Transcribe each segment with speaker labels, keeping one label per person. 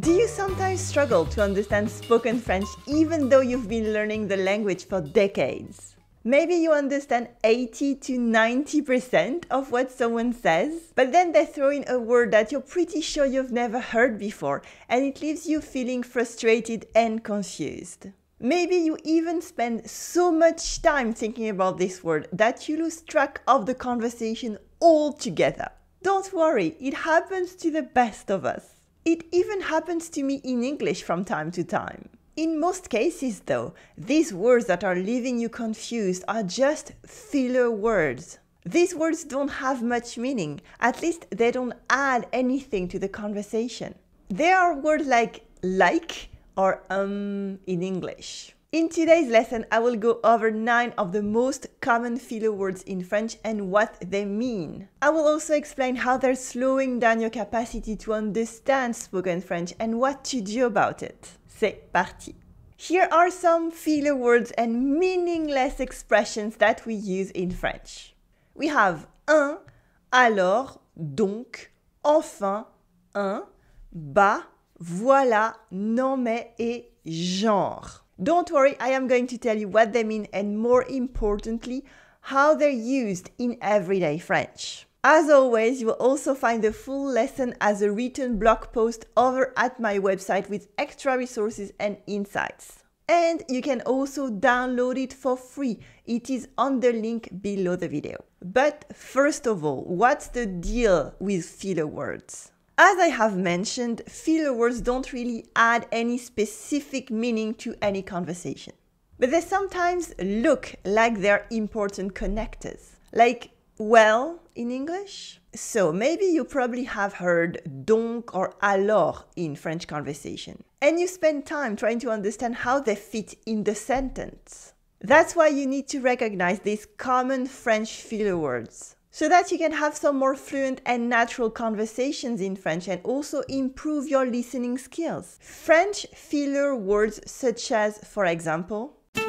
Speaker 1: Do you sometimes struggle to understand spoken French even though you've been learning the language for decades? Maybe you understand 80 to 90% of what someone says, but then they throw in a word that you're pretty sure you've never heard before, and it leaves you feeling frustrated and confused. Maybe you even spend so much time thinking about this word that you lose track of the conversation altogether. Don't worry, it happens to the best of us. It even happens to me in English from time to time. In most cases, though, these words that are leaving you confused are just filler words. These words don't have much meaning, at least they don't add anything to the conversation. There are words like like or um in English. In today's lesson, I will go over 9 of the most common filler words in French and what they mean. I will also explain how they're slowing down your capacity to understand spoken French and what to do about it. C'est parti! Here are some filler words and meaningless expressions that we use in French. We have un, alors, donc, enfin, un, bah, voilà, non mais et genre. Don't worry, I am going to tell you what they mean and more importantly, how they're used in everyday French. As always, you will also find the full lesson as a written blog post over at my website with extra resources and insights. And you can also download it for free. It is on the link below the video. But first of all, what's the deal with filler words? As I have mentioned, filler words don't really add any specific meaning to any conversation. But they sometimes look like they're important connectors, like well in English. So maybe you probably have heard donc or alors in French conversation, and you spend time trying to understand how they fit in the sentence. That's why you need to recognize these common French filler words so that you can have some more fluent and natural conversations in French and also improve your listening skills. French filler words such as, for example, E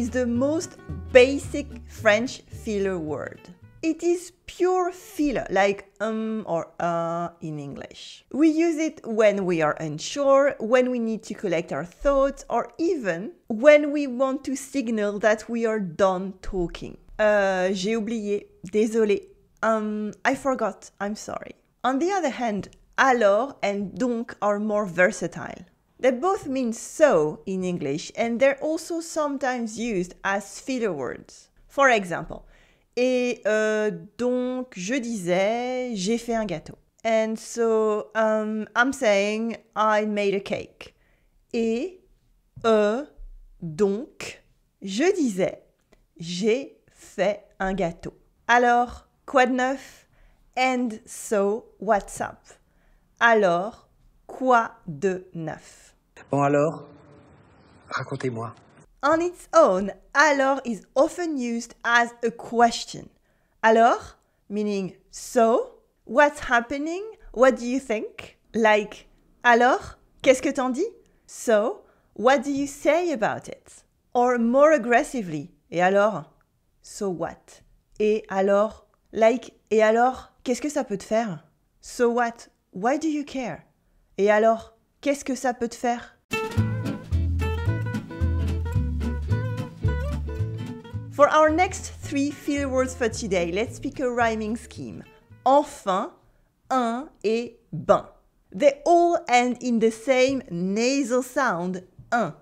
Speaker 1: is the most basic French filler word. It is pure filler, like um or uh in English. We use it when we are unsure, when we need to collect our thoughts, or even when we want to signal that we are done talking. Uh, j'ai oublié, désolé, um, I forgot, I'm sorry. On the other hand, alors and donc are more versatile. They both mean so in English and they're also sometimes used as filler words. For example, Et euh, donc, je disais, j'ai fait un gâteau. And so, um, I'm saying, I made a cake. Et, euh, donc, je disais, j'ai fait un gâteau. Alors, quoi de neuf? And so, what's up? Alors, quoi de neuf? Bon alors, racontez-moi. on its own, alors is often used as a question. Alors, meaning so, what's happening, what do you think? Like, alors, qu'est-ce que t'en dis? So, what do you say about it? Or more aggressively, et alors? So what? Et alors? Like, et alors, qu'est-ce que ça peut te faire? So what? Why do you care? Et alors, qu'est-ce que ça peut te faire? For our next three field words for today, let's pick a rhyming scheme. Enfin, un et ben. They all end in the same nasal sound, un,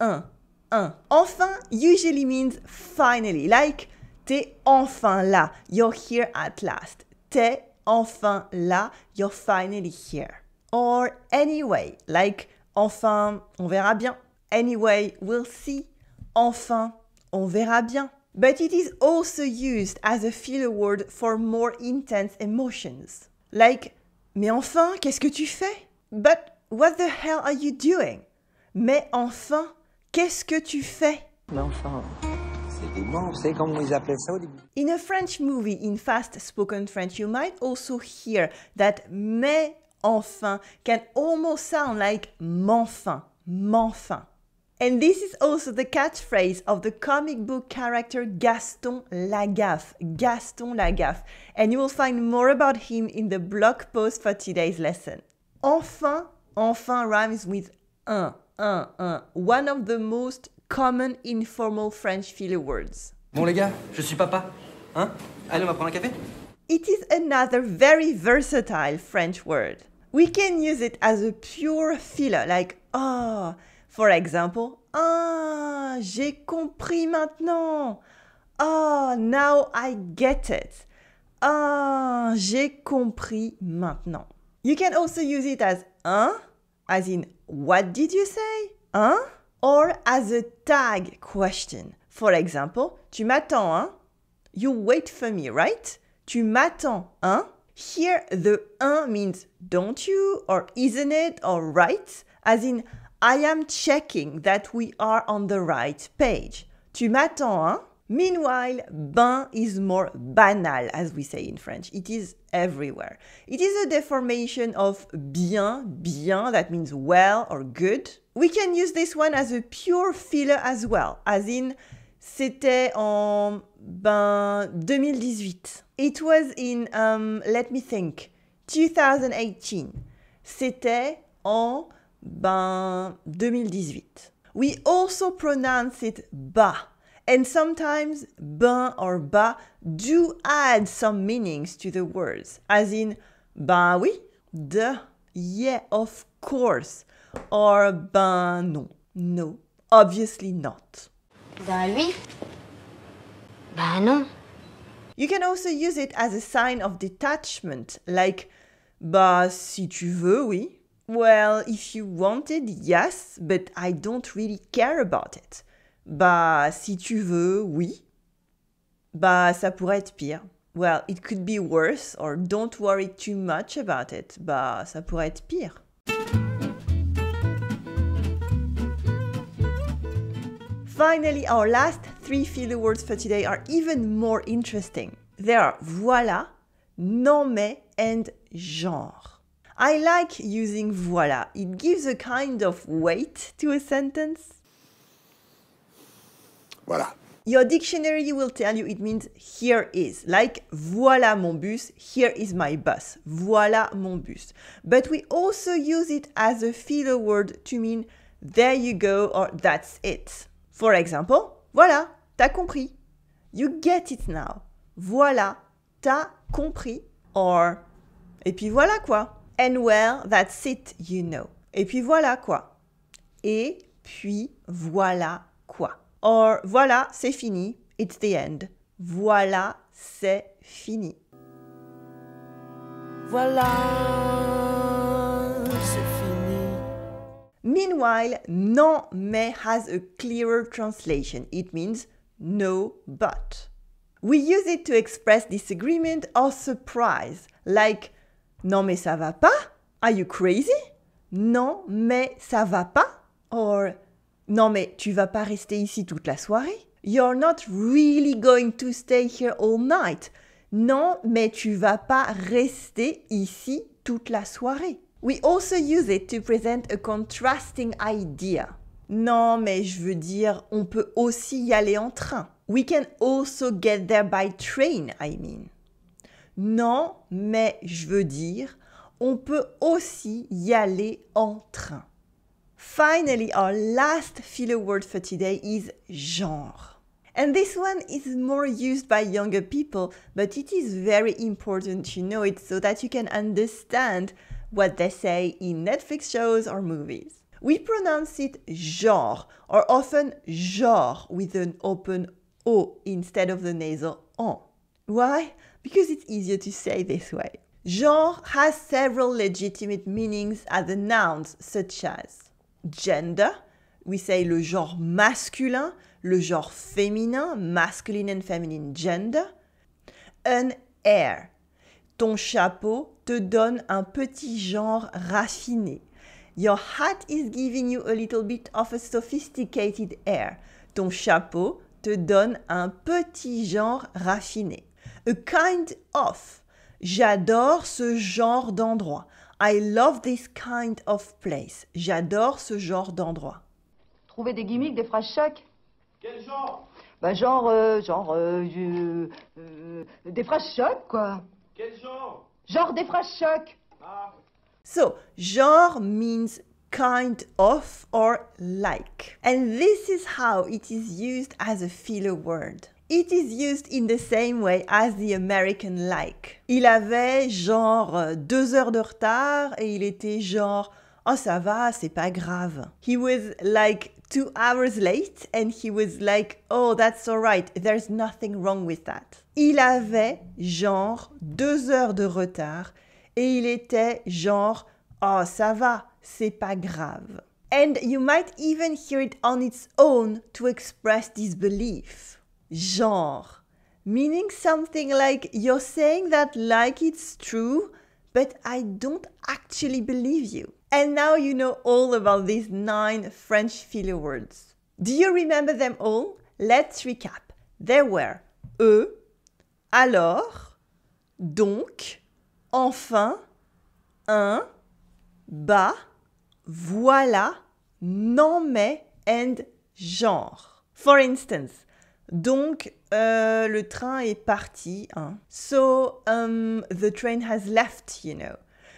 Speaker 1: un, un. Enfin usually means finally, like t'es enfin là, you're here at last. T'es enfin là, you're finally here. Or anyway, like enfin, on verra bien. Anyway, we'll see. Enfin, on verra bien but it is also used as a filler word for more intense emotions. Like, mais enfin, qu'est-ce que tu fais? But what the hell are you doing? Mais enfin, qu'est-ce que tu fais? Mais enfin, in a French movie, in fast spoken French, you might also hear that mais enfin can almost sound like m'enfin, m'enfin. And this is also the catchphrase of the comic book character Gaston Lagaffe. Gaston Lagaffe. And you will find more about him in the blog post for today's lesson. Enfin, enfin rhymes with un, un, un, one of the most common informal French filler words. Bon les gars, je suis papa. Hein Allez, on va prendre un café It is another very versatile French word. We can use it as a pure filler like ah. Oh, for example, ah, j'ai compris maintenant. Ah, oh, now I get it. Ah, j'ai compris maintenant. You can also use it as un, as in what did you say? Ah, Or as a tag question. For example, tu m'attends, hein? You wait for me, right? Tu m'attends, hein? Here, the un means don't you, or isn't it, or right? As in, I am checking that we are on the right page. Tu m'attends, hein? Meanwhile, bain is more banal, as we say in French. It is everywhere. It is a deformation of bien, bien, that means well or good. We can use this one as a pure filler as well, as in c'était en ben 2018. It was in, um, let me think, 2018. C'était en ben 2018. We also pronounce it ba, and sometimes ben or ba do add some meanings to the words, as in ben oui, de, yeah, of course, or ben non, no, obviously not. Ben oui, ben non. You can also use it as a sign of detachment, like bah si tu veux, oui, well, if you wanted, yes, but I don't really care about it. Bah, si tu veux, oui. Bah, ça pourrait être pire. Well, it could be worse, or don't worry too much about it. Bah, ça pourrait être pire. Finally, our last three filler words for today are even more interesting. They are voilà, non mais, and genre. I like using voila. It gives a kind of weight to a sentence. Voilà. Your dictionary will tell you it means here is, like voilà mon bus, here is my bus, voilà mon bus. But we also use it as a filler word to mean there you go or that's it. For example, voilà, t'as compris. You get it now. Voilà, t'as compris. Or, et puis voilà quoi and well, that's it, you know. Et puis voilà quoi. Et puis voilà quoi. Or voilà, c'est fini, it's the end. Voilà, c'est fini. Voilà, c'est fini. Meanwhile, non mais has a clearer translation. It means no but. We use it to express disagreement or surprise, like Non mais ça va pas? Are you crazy? Non mais ça va pas? Or Non mais tu vas pas rester ici toute la soirée? You're not really going to stay here all night. Non mais tu vas pas rester ici toute la soirée. We also use it to present a contrasting idea. Non mais je veux dire on peut aussi y aller en train. We can also get there by train, I mean. Non, mais je veux dire, on peut aussi y aller en train. Finally, our last filler word for today is genre. And this one is more used by younger people, but it is very important to know it so that you can understand what they say in Netflix shows or movies. We pronounce it genre or often genre with an open O instead of the nasal on. Why? because it's easier to say this way. Genre has several legitimate meanings as a noun, such as gender. We say le genre masculin, le genre féminin, masculine and feminine gender. An air. Ton chapeau te donne un petit genre raffiné. Your hat is giving you a little bit of a sophisticated air. Ton chapeau te donne un petit genre raffiné. A kind of. J'adore ce genre d'endroit. I love this kind of place. J'adore ce genre d'endroit. Trouver des gimmicks, des phrases chocs. Quel genre Bah genre, euh, genre, euh, euh, des phrases chocs quoi. Quel genre Genre des phrases chocs. Ah. So, genre means kind of or like. And this is how it is used as a filler word. It is used in the same way as the American like. Il avait genre deux heures de retard et il était genre oh ça va, c'est pas grave. He was like two hours late and he was like oh that's alright, there's nothing wrong with that. Il avait genre deux heures de retard et il était genre oh ça va, c'est pas grave. And you might even hear it on its own to express disbelief genre, meaning something like you're saying that like it's true, but I don't actually believe you. And now you know all about these nine French filler words. Do you remember them all? Let's recap. There were e, alors, donc, enfin, un, bah, voilà, non mais, and genre. For instance, Donc, euh, le train est parti. Hein. So, um, the train has left, you know.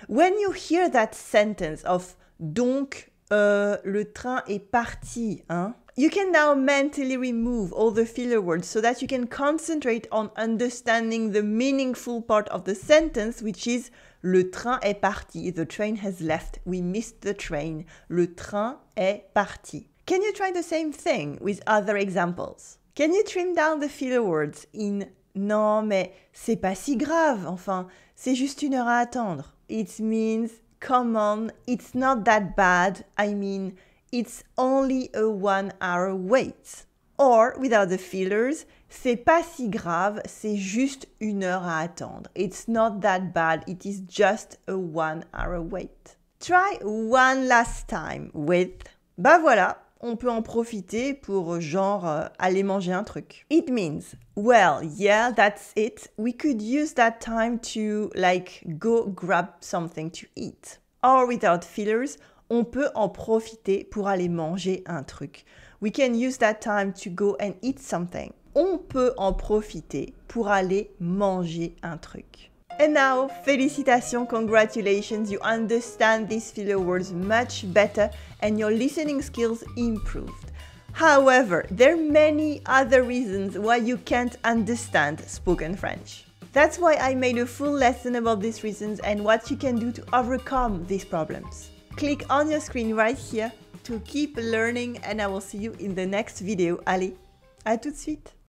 Speaker 1: When you hear that sentence of donc, euh, le train est parti, hein, you can now mentally remove all the filler words so that you can concentrate on understanding the meaningful part of the sentence, which is le train est parti, the train has left, we missed the train, le train est parti. Can you try the same thing with other examples? Can you trim down the filler words in Non, mais c'est pas si grave, enfin, c'est juste une heure à attendre. It means Come on, it's not that bad. I mean, it's only a one hour wait. Or, without the fillers, c'est pas si grave, c'est juste une heure à attendre. It's not that bad, it is just a one hour wait. Try one last time with Bah voilà, on peut en profiter pour euh, genre euh, aller manger un truc. It means, well, yeah, that's it. We could use that time to like go grab something to eat. Or without fillers, on peut en profiter pour aller manger un truc. We can use that time to go and eat something. On peut en profiter pour aller manger un truc. And now, felicitations, congratulations, you understand these filler words much better and your listening skills improved. However, there are many other reasons why you can't understand spoken French. That's why I made a full lesson about these reasons and what you can do to overcome these problems. Click on your screen right here to keep learning and I will see you in the next video. Allez, à tout de suite!